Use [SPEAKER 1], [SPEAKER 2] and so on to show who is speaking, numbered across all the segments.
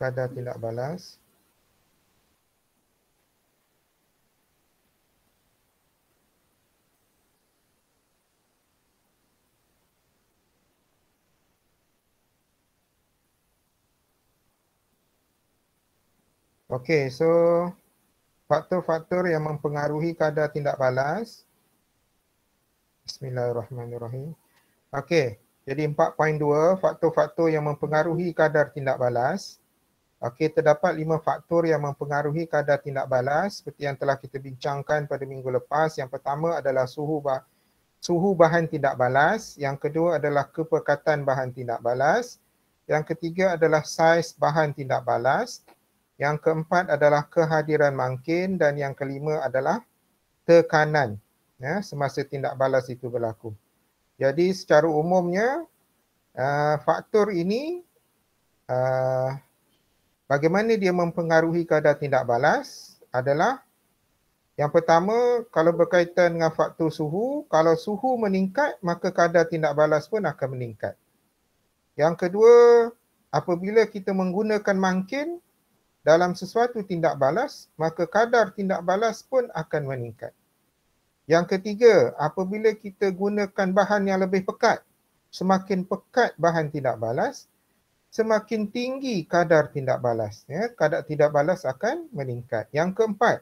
[SPEAKER 1] Kadar tindak balas Okey, so faktor-faktor yang mempengaruhi kadar tindak balas. Bismillahirrahmanirrahim. Okey, jadi 4.2 faktor-faktor yang mempengaruhi kadar tindak balas. Okey, terdapat lima faktor yang mempengaruhi kadar tindak balas seperti yang telah kita bincangkan pada minggu lepas. Yang pertama adalah suhu bah- suhu bahan tindak balas. Yang kedua adalah kepekatan bahan tindak balas. Yang ketiga adalah saiz bahan tindak balas. Yang keempat adalah kehadiran mangkin dan yang kelima adalah tekanan ya, semasa tindak balas itu berlaku. Jadi secara umumnya uh, faktor ini uh, bagaimana dia mempengaruhi kadar tindak balas adalah yang pertama kalau berkaitan dengan faktor suhu, kalau suhu meningkat maka kadar tindak balas pun akan meningkat. Yang kedua, apabila kita menggunakan mangkin dalam sesuatu tindak balas, maka kadar tindak balas pun akan meningkat. Yang ketiga, apabila kita gunakan bahan yang lebih pekat, semakin pekat bahan tindak balas, semakin tinggi kadar tindak balas. Ya. Kadar tindak balas akan meningkat. Yang keempat,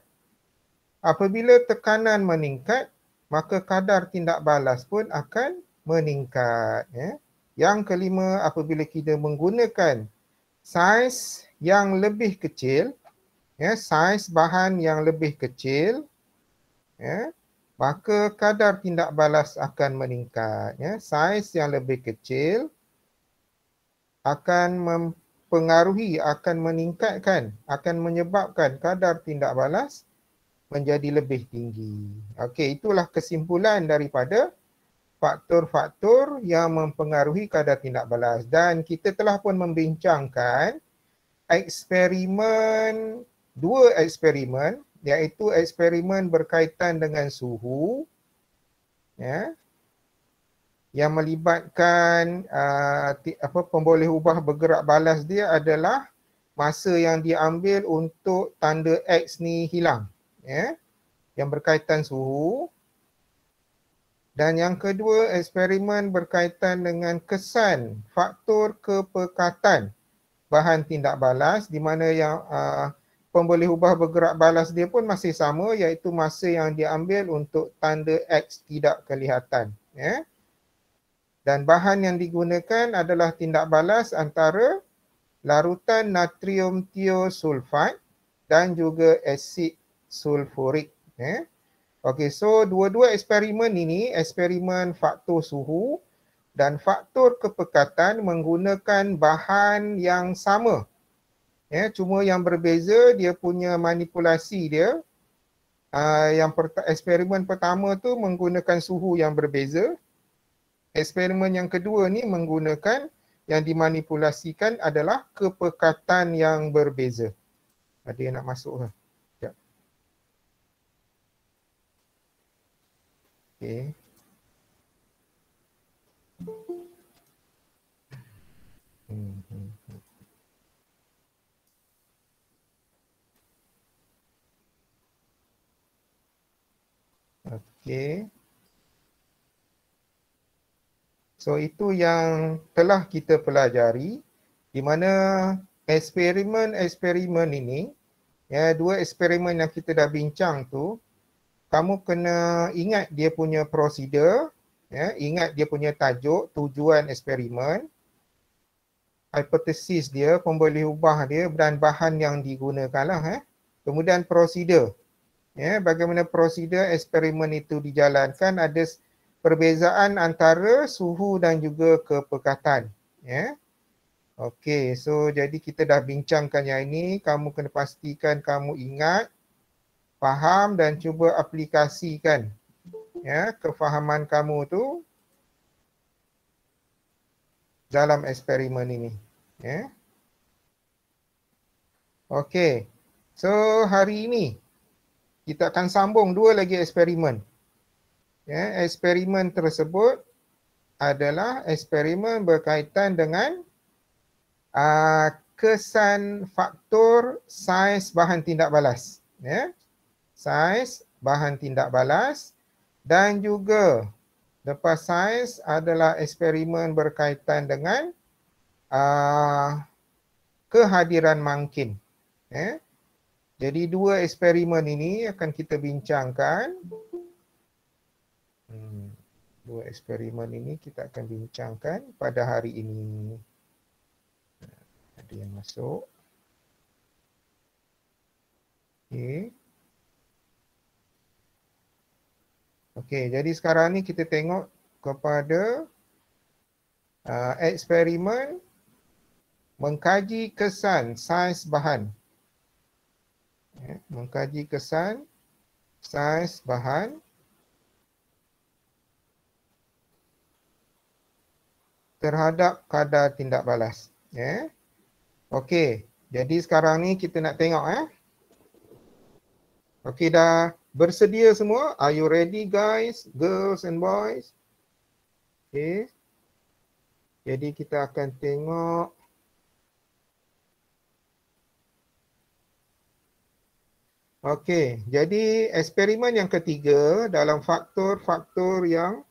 [SPEAKER 1] apabila tekanan meningkat, maka kadar tindak balas pun akan meningkat. Ya. Yang kelima, apabila kita menggunakan saiz yang lebih kecil, ya, saiz bahan yang lebih kecil, ya, maka kadar tindak balas akan meningkat. Ya. Saiz yang lebih kecil, akan mempengaruhi, akan meningkatkan, akan menyebabkan kadar tindak balas menjadi lebih tinggi. Okey, itulah kesimpulan daripada faktor-faktor yang mempengaruhi kadar tindak balas dan kita telah pun membincangkan eksperimen dua eksperimen iaitu eksperimen berkaitan dengan suhu ya yang melibatkan uh, apa pemboleh ubah bergerak balas dia adalah masa yang diambil untuk tanda X ni hilang ya yeah? yang berkaitan suhu dan yang kedua eksperimen berkaitan dengan kesan faktor kepekatan bahan tindak balas di mana yang uh, pemboleh ubah bergerak balas dia pun masih sama iaitu masa yang diambil untuk tanda X tidak kelihatan ya yeah? dan bahan yang digunakan adalah tindak balas antara larutan natrium thiosulfide dan juga asid sulfurik. Eh. Okey, so dua-dua eksperimen ini, eksperimen faktor suhu dan faktor kepekatan menggunakan bahan yang sama. Ya, cuma yang berbeza dia punya manipulasi dia. Uh, yang per- eksperimen pertama tu menggunakan suhu yang berbeza, eksperimen yang kedua ni menggunakan yang dimanipulasikan adalah kepekatan yang berbeza. Ada yang nak masuk ke? Sekejap. Okay. Hmm, hmm, hmm. Okay. So itu yang telah kita pelajari di mana eksperimen-eksperimen ini ya dua eksperimen yang kita dah bincang tu kamu kena ingat dia punya prosedur ya ingat dia punya tajuk tujuan eksperimen hipotesis dia pemboleh ubah dia dan bahan yang digunakanlah eh kemudian prosedur ya bagaimana prosedur eksperimen itu dijalankan ada perbezaan antara suhu dan juga kepekatan. Ya. Yeah. Okey, so jadi kita dah bincangkan yang ini, kamu kena pastikan kamu ingat, faham dan cuba aplikasikan ya kefahaman kamu tu dalam eksperimen ini. Ya. Okey. So hari ini kita akan sambung dua lagi eksperimen ya, eksperimen tersebut adalah eksperimen berkaitan dengan uh, kesan faktor saiz bahan tindak balas. Ya. Saiz bahan tindak balas dan juga lepas saiz adalah eksperimen berkaitan dengan uh, kehadiran mangkin. Ya. Jadi dua eksperimen ini akan kita bincangkan dua eksperimen ini kita akan bincangkan pada hari ini. Ada yang masuk. Okey. Okey, jadi sekarang ni kita tengok kepada uh, eksperimen mengkaji kesan sains bahan. Okay. Ya, mengkaji kesan sains bahan. terhadap kadar tindak balas. Yeah. Okey, jadi sekarang ni kita nak tengok eh. Okey dah bersedia semua? Are you ready guys, girls and boys? Okey. Jadi kita akan tengok Okey, jadi eksperimen yang ketiga dalam faktor-faktor yang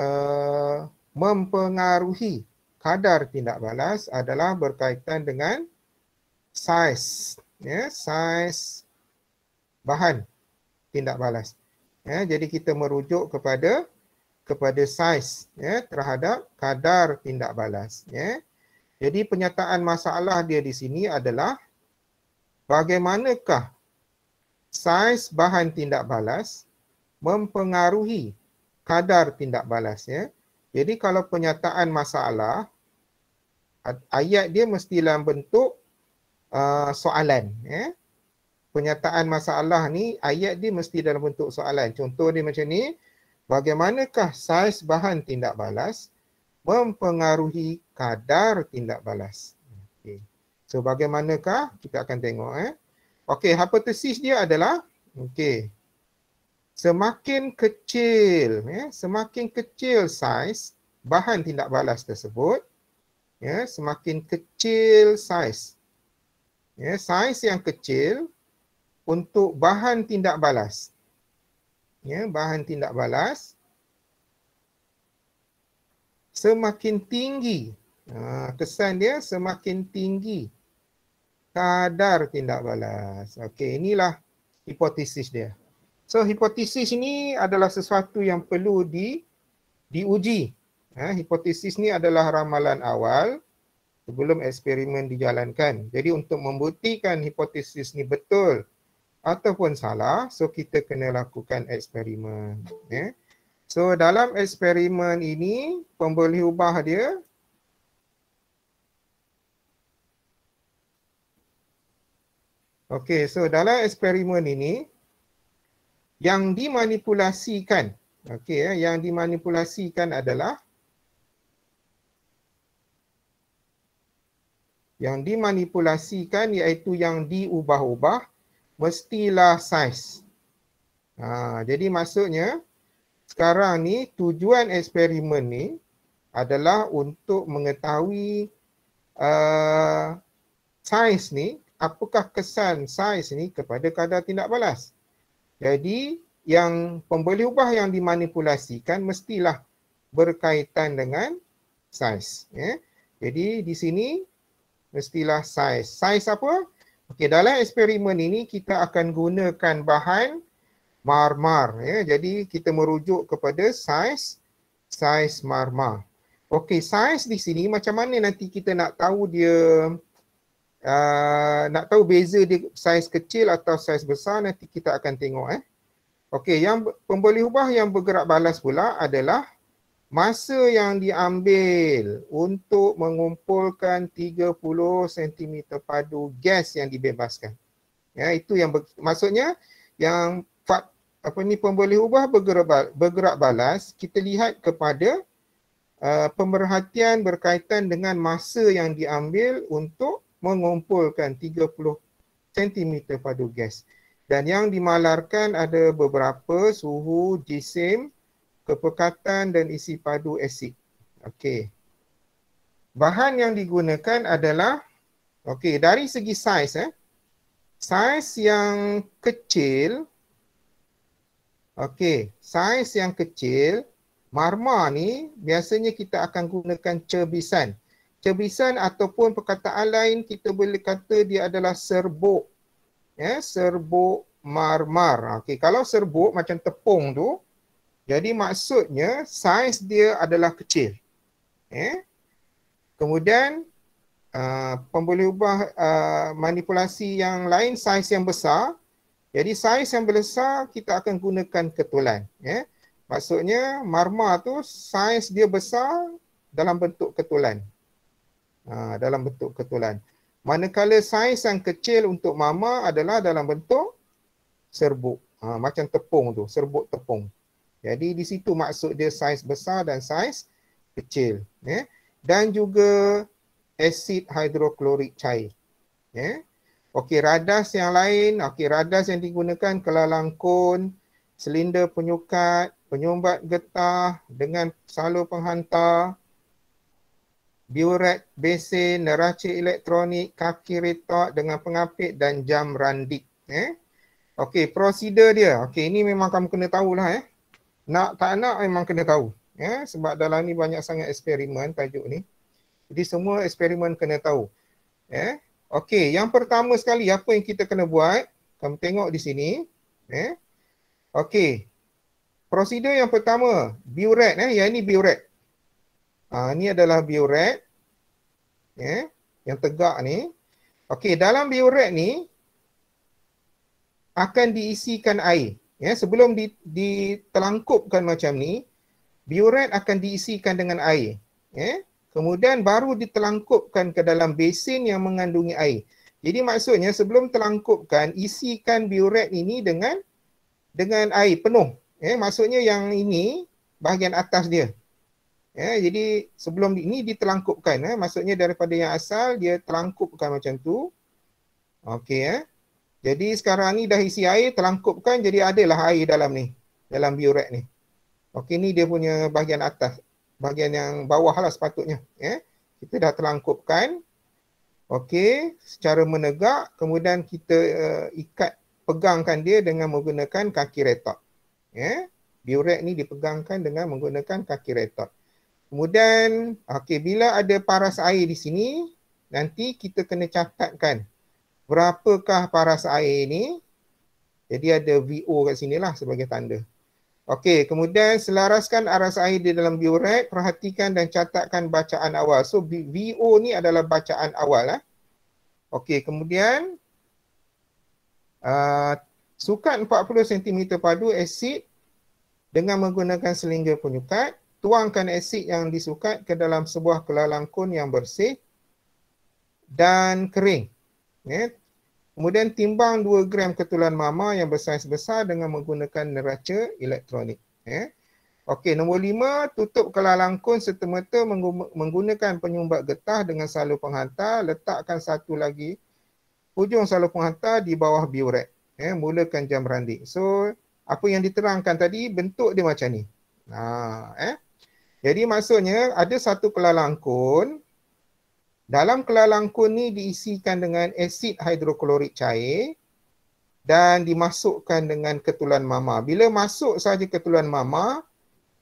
[SPEAKER 1] uh, mempengaruhi kadar tindak balas adalah berkaitan dengan saiz ya saiz bahan tindak balas ya jadi kita merujuk kepada kepada saiz ya terhadap kadar tindak balas ya jadi penyataan masalah dia di sini adalah bagaimanakah saiz bahan tindak balas mempengaruhi kadar tindak balas ya jadi kalau penyataan masalah, ayat dia mesti dalam bentuk uh, soalan. Eh? Penyataan masalah ni, ayat dia mesti dalam bentuk soalan. Contoh dia macam ni, bagaimanakah saiz bahan tindak balas mempengaruhi kadar tindak balas? Okay. So bagaimanakah? Kita akan tengok. Eh? Okey, hypothesis dia adalah, okey, Semakin kecil, ya, semakin kecil saiz bahan tindak balas tersebut, ya, semakin kecil saiz. Ya, saiz yang kecil untuk bahan tindak balas. Ya, bahan tindak balas semakin tinggi. Ha, kesan dia semakin tinggi kadar tindak balas. Okey, inilah hipotesis dia. So hipotesis ini adalah sesuatu yang perlu di diuji. Ha, hipotesis ni adalah ramalan awal sebelum eksperimen dijalankan. Jadi untuk membuktikan hipotesis ni betul ataupun salah, so kita kena lakukan eksperimen. Ya. So dalam eksperimen ini pemboleh ubah dia Okay, so dalam eksperimen ini, yang dimanipulasikan okey ya yang dimanipulasikan adalah yang dimanipulasikan iaitu yang diubah-ubah mestilah saiz ha, jadi maksudnya sekarang ni tujuan eksperimen ni adalah untuk mengetahui uh, saiz ni apakah kesan saiz ni kepada kadar tindak balas jadi yang pembeli ubah yang dimanipulasikan mestilah berkaitan dengan saiz. Ya. Jadi di sini mestilah saiz. Saiz apa? Okey dalam eksperimen ini kita akan gunakan bahan marmar. Ya. Jadi kita merujuk kepada saiz saiz marmar. Okey saiz di sini macam mana nanti kita nak tahu dia Uh, nak tahu beza dia saiz kecil atau saiz besar nanti kita akan tengok eh. Okey, yang pembeli ubah yang bergerak balas pula adalah masa yang diambil untuk mengumpulkan 30 cm padu gas yang dibebaskan. Ya, itu yang maksudnya yang fat, apa ni pembeli ubah bergerak bergerak balas kita lihat kepada uh, pemerhatian berkaitan dengan masa yang diambil untuk mengumpulkan 30 cm padu gas dan yang dimalarkan ada beberapa suhu jisim kepekatan dan isi padu asid. Okey. Bahan yang digunakan adalah okey dari segi saiz eh. Saiz yang kecil okey, saiz yang kecil marma ni biasanya kita akan gunakan cebisan cebisan ataupun perkataan lain kita boleh kata dia adalah serbuk. Ya, serbuk marmar. Okey, kalau serbuk macam tepung tu, jadi maksudnya saiz dia adalah kecil. Ya. Eh? Kemudian uh, pemboleh ubah uh, manipulasi yang lain saiz yang besar. Jadi saiz yang besar kita akan gunakan ketulan. Ya. Eh? Maksudnya marmar tu saiz dia besar dalam bentuk ketulan. Ha, dalam bentuk ketulan. Manakala saiz yang kecil untuk mama adalah dalam bentuk serbuk. Ha, macam tepung tu, serbuk tepung. Jadi di situ maksud dia saiz besar dan saiz kecil. Ya. Dan juga asid hidroklorik cair. Ya. Okey, radas yang lain, okey radas yang digunakan kelalang kon, silinder penyukat, penyumbat getah dengan salur penghantar, biurek, besin, neraca elektronik, kaki retak dengan pengapit dan jam randik. Eh? Okey, prosedur dia. Okey, ini memang kamu kena tahulah eh. Nak tak nak memang kena tahu. Eh? Sebab dalam ni banyak sangat eksperimen tajuk ni. Jadi semua eksperimen kena tahu. Eh? Okey, yang pertama sekali apa yang kita kena buat? Kamu tengok di sini. Eh? Okey, prosedur yang pertama, biuret. Eh? Yang ini biuret. Uh, ni adalah biuret. Yeah, yang tegak ni. Okey, dalam biuret ni akan diisikan air. Ya, yeah, sebelum di, ditelangkupkan macam ni, biuret akan diisikan dengan air. Ya. Yeah. Kemudian baru ditelangkupkan ke dalam besin yang mengandungi air. Jadi maksudnya sebelum telangkupkan, isikan biuret ini dengan dengan air penuh. Eh, maksudnya yang ini bahagian atas dia. Ya, jadi sebelum ini ditelangkupkan eh maksudnya daripada yang asal dia terlangkupkan macam tu. Okey ya. Eh. Jadi sekarang ni dah isi air terlangkupkan jadi ada lah air dalam ni. Dalam biuret ni. Okey ni dia punya bahagian atas. Bahagian yang bawah lah sepatutnya. Ya. Eh. Kita dah terlangkupkan. Okey secara menegak kemudian kita uh, ikat pegangkan dia dengan menggunakan kaki retak. Ya. Eh. Biuret ni dipegangkan dengan menggunakan kaki retak. Kemudian, okay, bila ada paras air di sini, nanti kita kena catatkan berapakah paras air ini. Jadi ada VO kat sini lah sebagai tanda. Okey, kemudian selaraskan aras air di dalam biuret, perhatikan dan catatkan bacaan awal. So VO ni adalah bacaan awal lah. Okey, kemudian uh, sukat 40 cm padu asid dengan menggunakan selingga penyukat tuangkan asid yang disukat ke dalam sebuah kelalang kun yang bersih dan kering. Ya. Kemudian timbang 2 gram ketulan mama yang bersaiz-besar dengan menggunakan neraca elektronik. Ya. Okey, nombor lima, tutup kelalang kun serta-merta menggunakan penyumbat getah dengan salur penghantar. Letakkan satu lagi hujung salur penghantar di bawah biurek. Ya, mulakan jam randik. So, apa yang diterangkan tadi, bentuk dia macam ni. Nah, eh. Jadi maksudnya ada satu kelalangkun dalam kelalangkun ni diisikan dengan asid hidroklorik cair dan dimasukkan dengan ketulan mama. Bila masuk saja ketulan mama,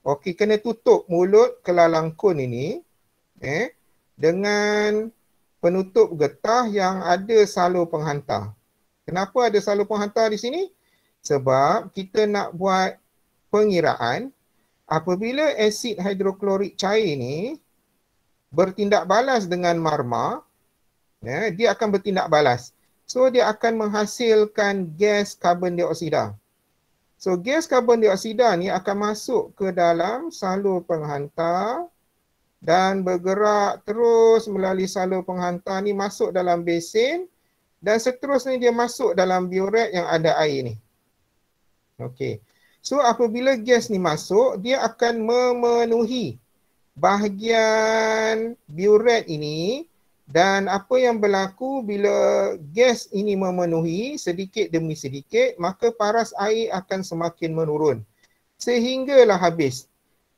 [SPEAKER 1] okey kena tutup mulut kelalangkun ini eh dengan penutup getah yang ada salur penghantar. Kenapa ada salur penghantar di sini? Sebab kita nak buat pengiraan apabila asid hidroklorik cair ni bertindak balas dengan marma ya dia akan bertindak balas so dia akan menghasilkan gas karbon dioksida so gas karbon dioksida ni akan masuk ke dalam salur penghantar dan bergerak terus melalui salur penghantar ni masuk dalam besin dan seterusnya dia masuk dalam biuret yang ada air ni okey So apabila gas ni masuk, dia akan memenuhi bahagian buret ini dan apa yang berlaku bila gas ini memenuhi sedikit demi sedikit maka paras air akan semakin menurun sehinggalah habis.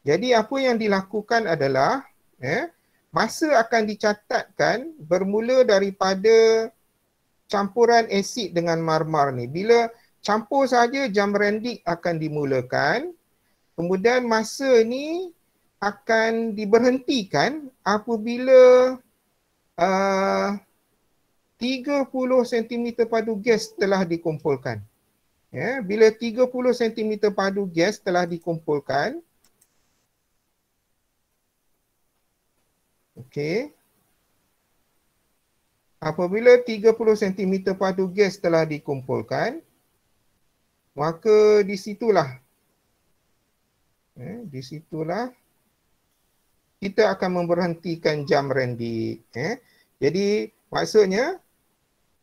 [SPEAKER 1] Jadi apa yang dilakukan adalah eh, masa akan dicatatkan bermula daripada campuran asid dengan marmar ni. Bila campur saja jam rendik akan dimulakan kemudian masa ni akan diberhentikan apabila uh, 30 cm padu gas telah dikumpulkan yeah, bila 30 cm padu gas telah dikumpulkan okey apabila 30 cm padu gas telah dikumpulkan Maka di situlah eh, di situlah kita akan memberhentikan jam rendi. Eh. Jadi maksudnya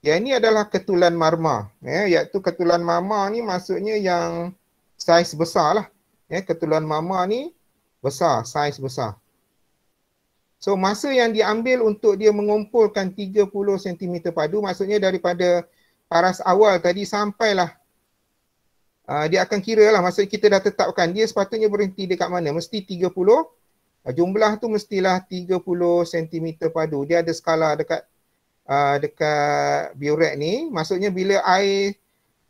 [SPEAKER 1] yang ini adalah ketulan marma. Eh, iaitu ketulan marma ni maksudnya yang saiz besar lah. Eh, ketulan marma ni besar, saiz besar. So masa yang diambil untuk dia mengumpulkan 30 cm padu maksudnya daripada paras awal tadi sampailah uh, dia akan kira lah masa kita dah tetapkan dia sepatutnya berhenti dekat mana. Mesti 30, uh, ah, jumlah tu mestilah 30 cm padu. Dia ada skala dekat uh, dekat biorek ni. Maksudnya bila air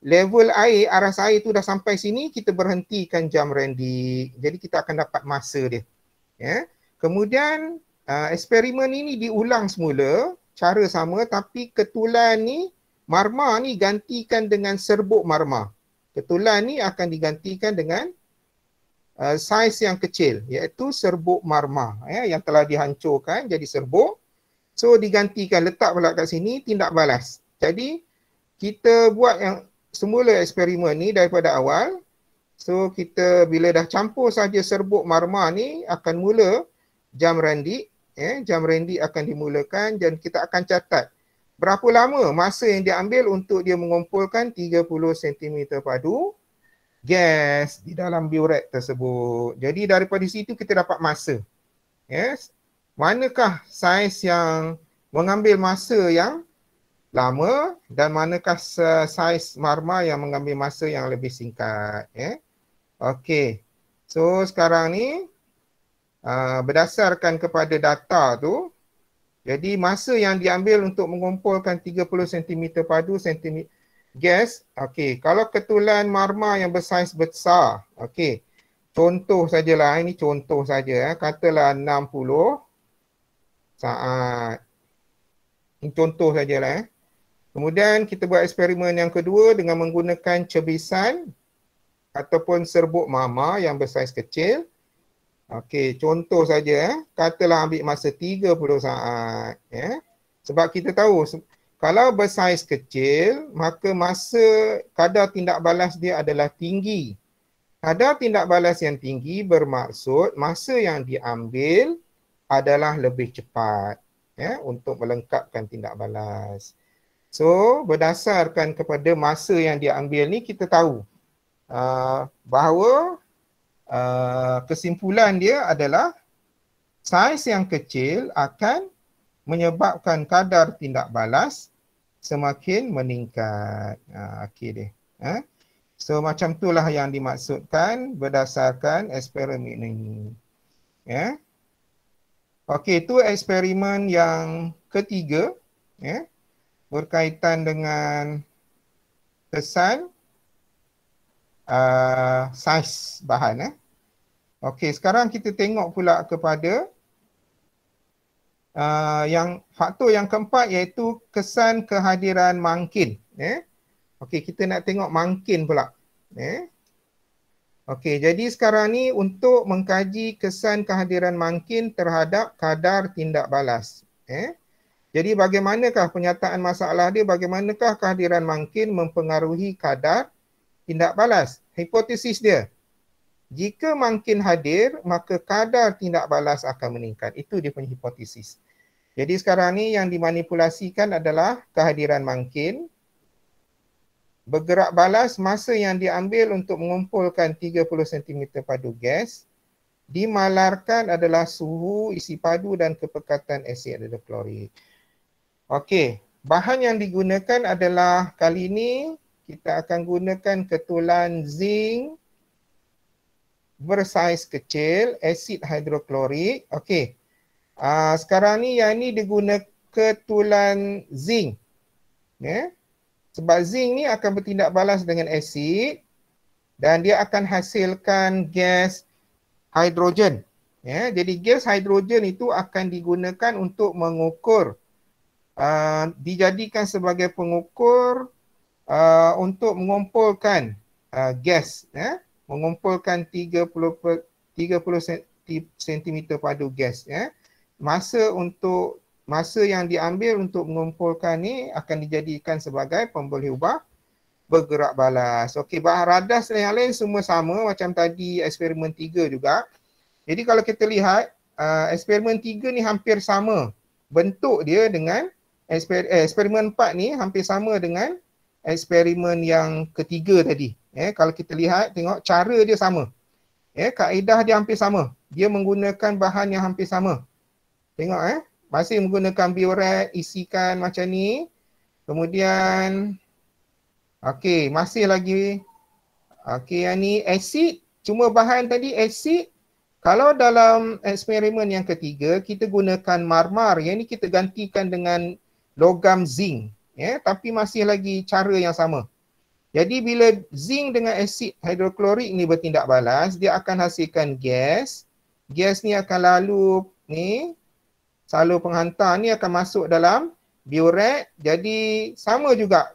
[SPEAKER 1] level air, aras air tu dah sampai sini, kita berhentikan jam randy. Jadi kita akan dapat masa dia. Yeah. Kemudian uh, eksperimen ini diulang semula cara sama tapi ketulan ni marma ni gantikan dengan serbuk marma ketulan ni akan digantikan dengan uh, saiz yang kecil iaitu serbuk marma ya yang telah dihancurkan jadi serbuk so digantikan letak pula kat sini tindak balas jadi kita buat yang semula eksperimen ni daripada awal so kita bila dah campur saja serbuk marma ni akan mula jam randik eh, ya, jam randik akan dimulakan dan kita akan catat berapa lama masa yang diambil untuk dia mengumpulkan 30 cm padu gas di dalam biuret tersebut. Jadi daripada situ kita dapat masa. Yes. Manakah saiz yang mengambil masa yang lama dan manakah saiz marma yang mengambil masa yang lebih singkat. Yeah. Okey. So sekarang ni uh, berdasarkan kepada data tu jadi masa yang diambil untuk mengumpulkan 30 cm padu cm gas, okey, kalau ketulan marma yang bersaiz besar, okey. Contoh sajalah, ah, ini contoh saja eh. Katalah 60 saat. Ah, ini contoh sajalah eh. Kemudian kita buat eksperimen yang kedua dengan menggunakan cebisan ataupun serbuk mama yang bersaiz kecil. Okey, contoh saja eh. Katalah ambil masa 30 saat. Ya. Eh. Sebab kita tahu kalau bersaiz kecil, maka masa kadar tindak balas dia adalah tinggi. Kadar tindak balas yang tinggi bermaksud masa yang diambil adalah lebih cepat ya, untuk melengkapkan tindak balas. So, berdasarkan kepada masa yang diambil ni kita tahu uh, bahawa Ah, kesimpulan dia adalah saiz yang kecil akan menyebabkan kadar tindak balas semakin meningkat. Uh, ah, okay deh. Ha? Uh. So macam itulah yang dimaksudkan berdasarkan eksperimen ini. Yeah. Okey, itu eksperimen yang ketiga yeah, berkaitan dengan kesan uh, saiz bahan. Eh. Okey, sekarang kita tengok pula kepada uh, yang faktor yang keempat iaitu kesan kehadiran mangkin. Eh? Okey, kita nak tengok mangkin pula. Eh? Okey, jadi sekarang ni untuk mengkaji kesan kehadiran mangkin terhadap kadar tindak balas. Eh? Jadi bagaimanakah penyataan masalah dia, bagaimanakah kehadiran mangkin mempengaruhi kadar tindak balas? Hipotesis dia jika makin hadir maka kadar tindak balas akan meningkat itu dia punya hipotesis jadi sekarang ni yang dimanipulasikan adalah kehadiran makin bergerak balas masa yang diambil untuk mengumpulkan 30 cm padu gas dimalarkan adalah suhu isi padu dan kepekatan asid ada klorin. Okey, bahan yang digunakan adalah kali ini kita akan gunakan ketulan zinc bersaiz kecil asid hidroklorik okey uh, sekarang ni yang ni diguna ketulan zinc ya sebab zinc ni akan bertindak balas dengan asid dan dia akan hasilkan gas hidrogen yeah. jadi gas hidrogen itu akan digunakan untuk mengukur uh, dijadikan sebagai pengukur uh, untuk mengumpulkan uh, gas yeah mengumpulkan 30 cm padu gas ya. Masa untuk masa yang diambil untuk mengumpulkan ni akan dijadikan sebagai pemboleh ubah bergerak balas. Okey, bahan radas dan yang lain semua sama macam tadi eksperimen tiga juga. Jadi kalau kita lihat uh, eksperimen tiga ni hampir sama bentuk dia dengan eksper, eh, eksperimen empat ni hampir sama dengan eksperimen yang ketiga tadi. Eh, kalau kita lihat, tengok cara dia sama. Eh, kaedah dia hampir sama. Dia menggunakan bahan yang hampir sama. Tengok eh. Masih menggunakan biuret, isikan macam ni. Kemudian, okey, masih lagi. Okey, yang ni asid. Cuma bahan tadi asid. Kalau dalam eksperimen yang ketiga, kita gunakan marmar. Yang ni kita gantikan dengan logam zinc. Eh, tapi masih lagi cara yang sama. Jadi bila zinc dengan asid hidroklorik ni bertindak balas, dia akan hasilkan gas. Gas ni akan lalu ni salur penghantar ni akan masuk dalam biuret. Jadi sama juga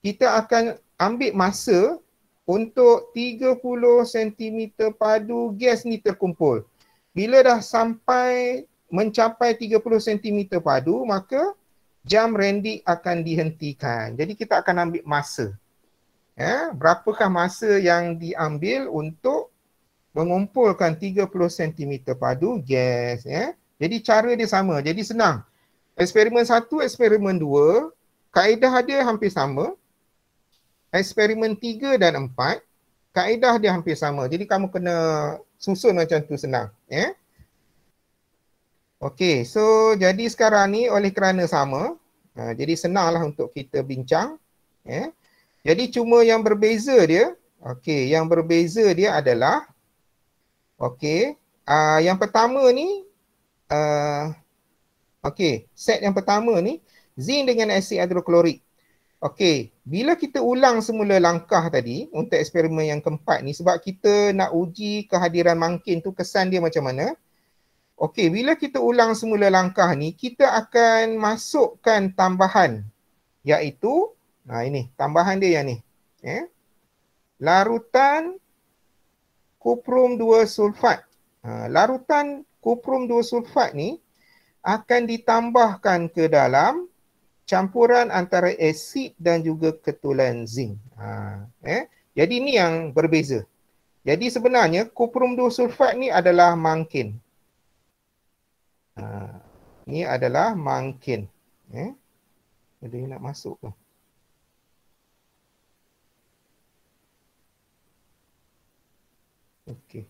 [SPEAKER 1] kita akan ambil masa untuk 30 cm padu gas ni terkumpul. Bila dah sampai mencapai 30 cm padu maka jam rendik akan dihentikan. Jadi kita akan ambil masa ya, berapakah masa yang diambil untuk mengumpulkan 30 cm padu gas ya. Jadi cara dia sama. Jadi senang. Eksperimen satu, eksperimen dua, kaedah dia hampir sama. Eksperimen tiga dan empat, kaedah dia hampir sama. Jadi kamu kena susun macam tu senang, ya. Yeah. Okey, so jadi sekarang ni oleh kerana sama, uh, jadi senanglah untuk kita bincang, ya. Yeah. Jadi cuma yang berbeza dia, okey, yang berbeza dia adalah okey, uh, yang pertama ni uh, okey, set yang pertama ni zinc dengan asid hidroklorik. Okey, bila kita ulang semula langkah tadi untuk eksperimen yang keempat ni sebab kita nak uji kehadiran mangkin tu kesan dia macam mana? Okey, bila kita ulang semula langkah ni, kita akan masukkan tambahan iaitu Ha, ini tambahan dia yang ni. Eh? Larutan kuprum 2 sulfat. Ha, larutan kuprum 2 sulfat ni akan ditambahkan ke dalam campuran antara asid dan juga ketulan zinc. Ha, eh? Jadi ni yang berbeza. Jadi sebenarnya kuprum 2 sulfat ni adalah mangkin. Ha, ni adalah mangkin. Eh? Ada yang nak masuk ke? Okay,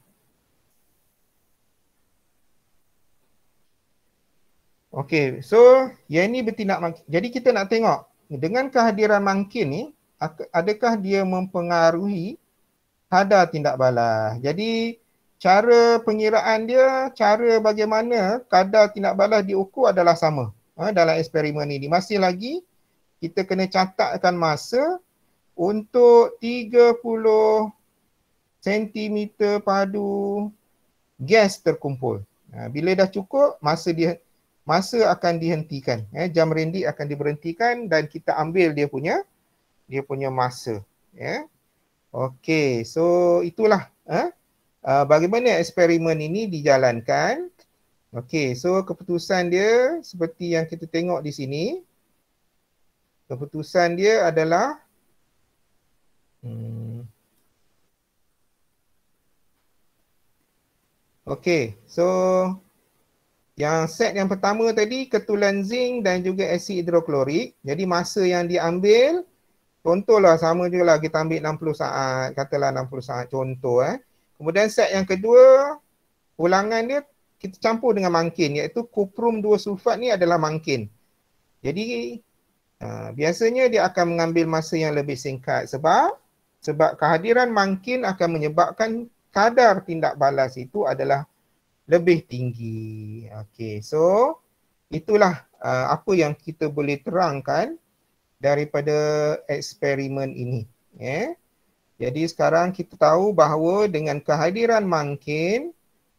[SPEAKER 1] okay, so yang ini bertindak mangkin. Jadi kita nak tengok dengan kehadiran mangkin ni adakah dia mempengaruhi kadar tindak balas. Jadi cara pengiraan dia, cara bagaimana kadar tindak balas diukur adalah sama ha, dalam eksperimen ini. Masih lagi kita kena catatkan masa untuk 30 sentimeter padu gas terkumpul. Ha, bila dah cukup, masa dia masa akan dihentikan. Eh, jam rendi akan diberhentikan dan kita ambil dia punya dia punya masa. Yeah. Okay, so itulah eh, bagaimana eksperimen ini dijalankan. Okay, so keputusan dia seperti yang kita tengok di sini. Keputusan dia adalah hmm, Okey, so yang set yang pertama tadi ketulan zinc dan juga asid hidroklorik. Jadi masa yang diambil contohlah sama jugalah kita ambil 60 saat, katalah 60 saat contoh eh. Kemudian set yang kedua ulangan dia kita campur dengan mangkin iaitu kuprum 2 sulfat ni adalah mangkin. Jadi uh, biasanya dia akan mengambil masa yang lebih singkat sebab sebab kehadiran mangkin akan menyebabkan kadar tindak balas itu adalah lebih tinggi. Okey, so itulah uh, apa yang kita boleh terangkan daripada eksperimen ini. Yeah. Jadi sekarang kita tahu bahawa dengan kehadiran mangkin,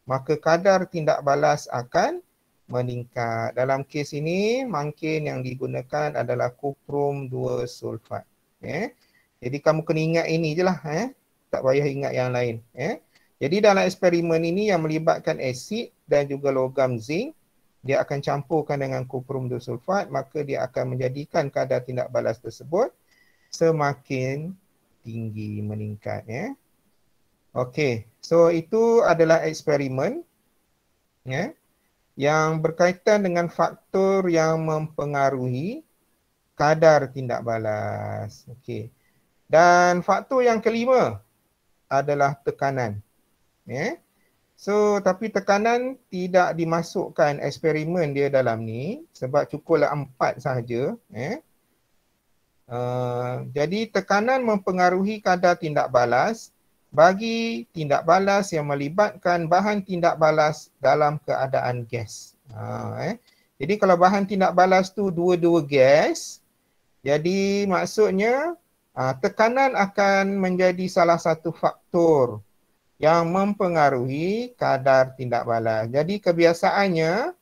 [SPEAKER 1] maka kadar tindak balas akan meningkat. Dalam kes ini, mangkin yang digunakan adalah kuprum 2 sulfat. Yeah. Jadi kamu kena ingat ini je lah. Eh tak payah ingat yang lain eh jadi dalam eksperimen ini yang melibatkan asid dan juga logam zinc dia akan campurkan dengan kuprum disulfat maka dia akan menjadikan kadar tindak balas tersebut semakin tinggi meningkat ya. Okey, so itu adalah eksperimen ya yang berkaitan dengan faktor yang mempengaruhi kadar tindak balas. Okey. Dan faktor yang kelima, adalah tekanan. Yeah. So tapi tekanan tidak dimasukkan eksperimen dia dalam ni sebab cukuplah empat sahaja. Yeah. Uh, jadi tekanan mempengaruhi kadar tindak balas bagi tindak balas yang melibatkan bahan tindak balas dalam keadaan gas. Uh, eh. Jadi kalau bahan tindak balas tu dua-dua gas, jadi maksudnya Uh, tekanan akan menjadi salah satu faktor yang mempengaruhi kadar tindak balas. Jadi kebiasaannya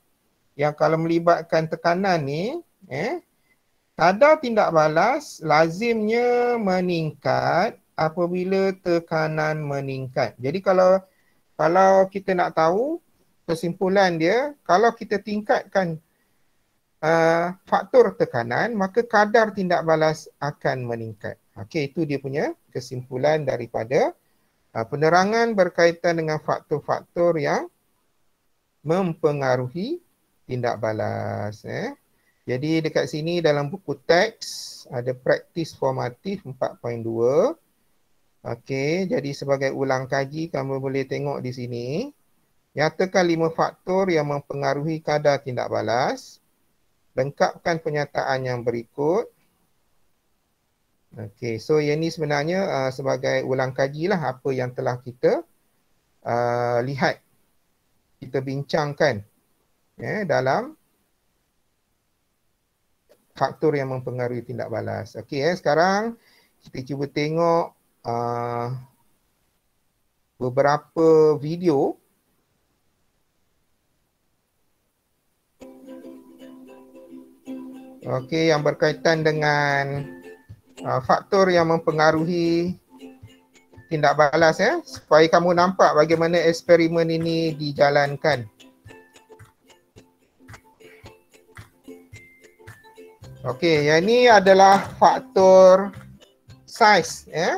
[SPEAKER 1] yang kalau melibatkan tekanan ni, eh, kadar tindak balas lazimnya meningkat apabila tekanan meningkat. Jadi kalau kalau kita nak tahu kesimpulan dia, kalau kita tingkatkan uh, faktor tekanan, maka kadar tindak balas akan meningkat. Okey, itu dia punya kesimpulan daripada uh, penerangan berkaitan dengan faktor-faktor yang mempengaruhi tindak balas. Eh. Jadi dekat sini dalam buku teks ada praktis formatif 4.2. Okey, jadi sebagai ulang kaji kamu boleh tengok di sini. Nyatakan lima faktor yang mempengaruhi kadar tindak balas. Lengkapkan penyataan yang berikut. Okay, so yang ni sebenarnya uh, sebagai ulang kaji lah apa yang telah kita uh, lihat, kita bincangkan yeah, dalam faktor yang mempengaruhi tindak balas. Okay, eh, ya, sekarang kita cuba tengok uh, beberapa video Okay, yang berkaitan dengan uh, faktor yang mempengaruhi tindak balas ya supaya kamu nampak bagaimana eksperimen ini dijalankan Okey, yang ini adalah faktor size ya.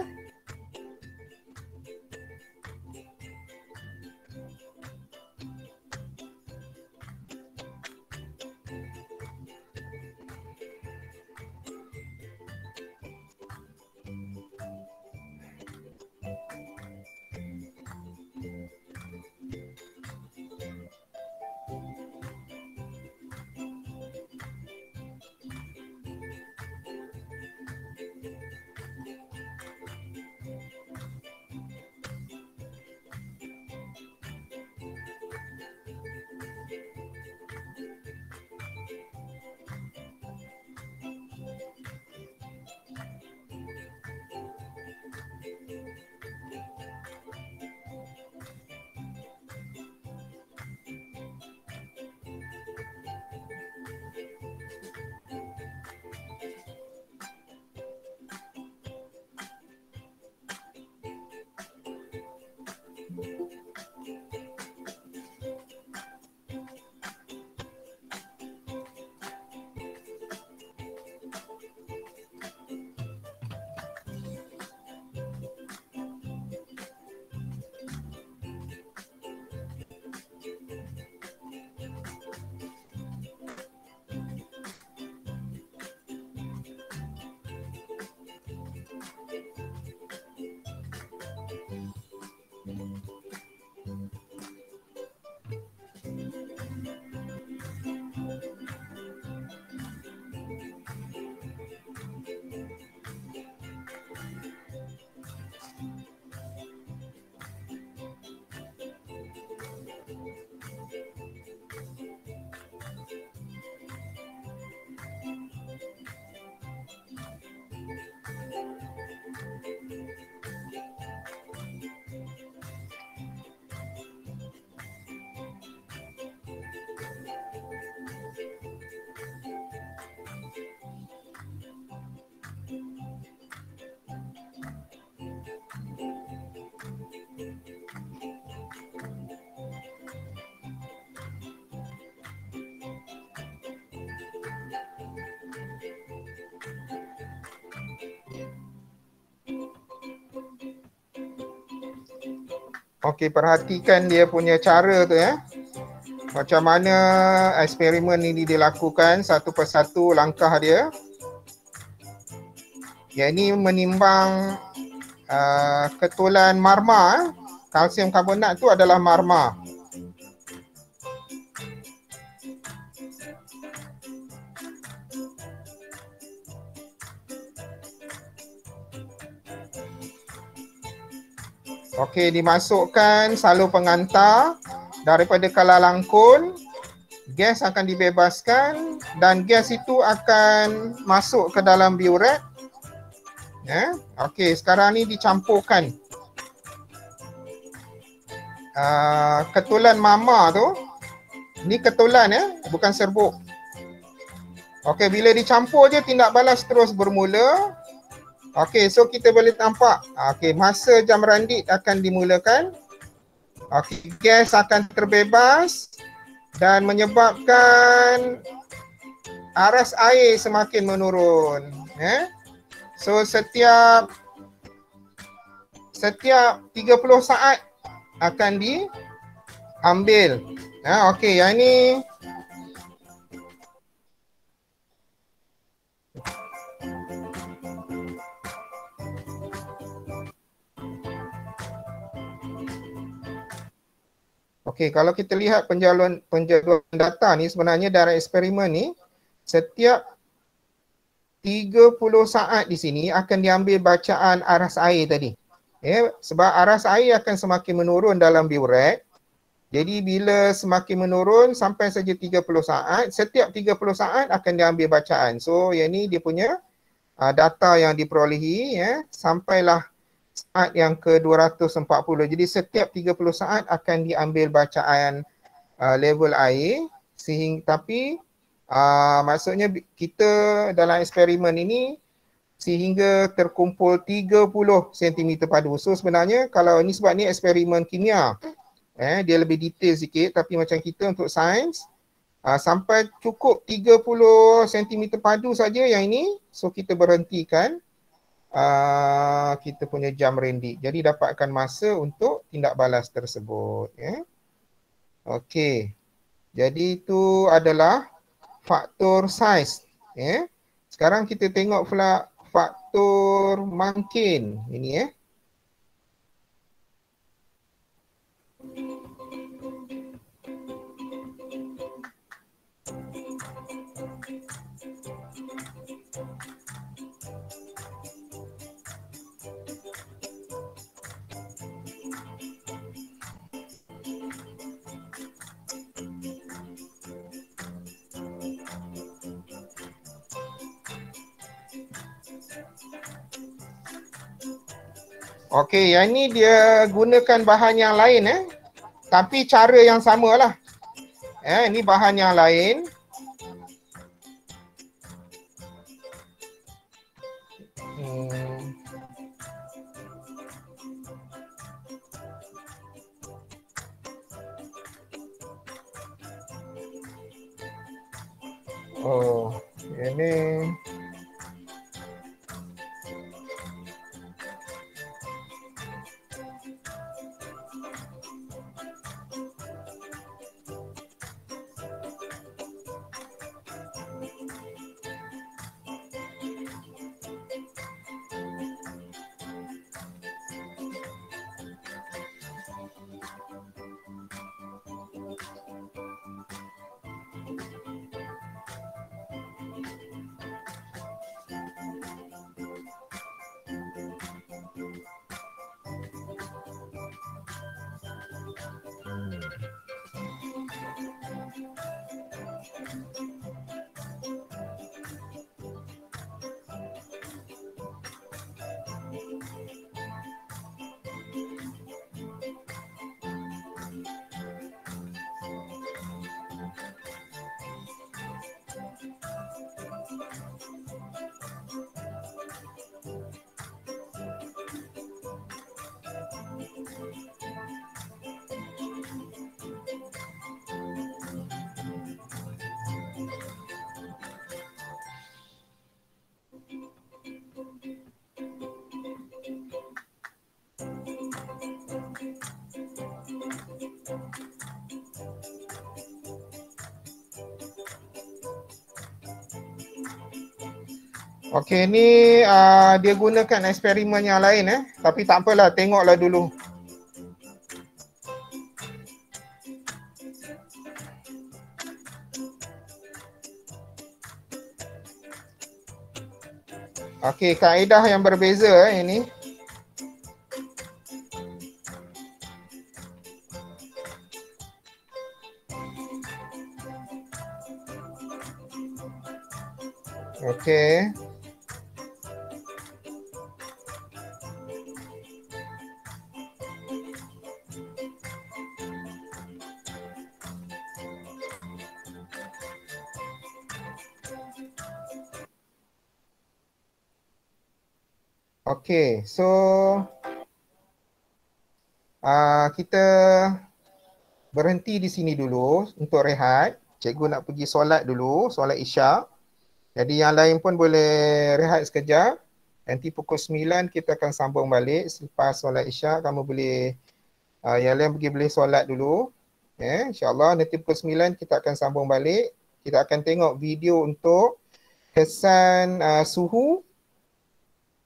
[SPEAKER 1] Okey, perhatikan dia punya cara tu ya. Macam mana eksperimen ini dilakukan satu persatu langkah dia. Ya, ini menimbang uh, ketulan marma. Kalsium karbonat tu adalah marmar. Okey, dimasukkan salur pengantar daripada kala langkun. Gas akan dibebaskan dan gas itu akan masuk ke dalam biuret. Eh? Ya, okey, sekarang ni dicampurkan. Uh, ketulan mama tu. Ni ketulan ya, eh? bukan serbuk. Okey, bila dicampur je tindak balas terus bermula. Okey, so kita boleh nampak. Okey, masa jam randik akan dimulakan. Okey, gas akan terbebas dan menyebabkan aras air semakin menurun. Eh? So, setiap setiap 30 saat akan diambil. eh, okey, yang ini Okey, kalau kita lihat penjadualan penjaluan data ni sebenarnya dalam eksperimen ni setiap 30 saat di sini akan diambil bacaan aras air tadi. Eh, sebab aras air akan semakin menurun dalam biurek. Jadi bila semakin menurun sampai saja 30 saat, setiap 30 saat akan diambil bacaan. So yang ni dia punya uh, data yang diperolehi ya eh, sampailah saat yang ke-240. Jadi setiap 30 saat akan diambil bacaan uh, level air sehingga tapi uh, maksudnya kita dalam eksperimen ini sehingga terkumpul 30 cm padu. So sebenarnya kalau ini sebab ni eksperimen kimia. Eh dia lebih detail sikit tapi macam kita untuk sains uh, sampai cukup 30 cm padu saja yang ini so kita berhentikan Ah, kita punya jam rendi, Jadi dapatkan masa untuk tindak balas tersebut. Ya. Okey. Jadi itu adalah faktor size. Ya. Sekarang kita tengok pula faktor makin. Ini ya. Eh. Okey, yang ni dia gunakan bahan yang lain eh. Tapi cara yang samalah. Eh, ni bahan yang lain. Hmm. Oh, ini Okey, ni uh, dia gunakan eksperimen yang lain eh. Tapi tak apalah, tengoklah dulu. Okey, kaedah yang berbeza eh ini. kita berhenti di sini dulu untuk rehat. Cikgu nak pergi solat dulu, solat isyak. Jadi yang lain pun boleh rehat sekejap. Nanti pukul 9 kita akan sambung balik selepas solat isyak. Kamu boleh, uh, yang lain pergi boleh solat dulu. Eh, InsyaAllah nanti pukul 9 kita akan sambung balik. Kita akan tengok video untuk kesan uh, suhu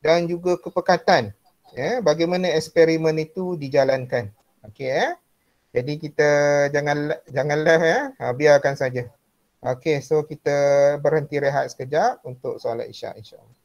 [SPEAKER 1] dan juga kepekatan. Eh, bagaimana eksperimen itu dijalankan. Okey eh. Jadi kita jangan jangan leh ya. Ha, biarkan saja. Okey, so kita berhenti rehat sekejap untuk solat Isyak insya-Allah.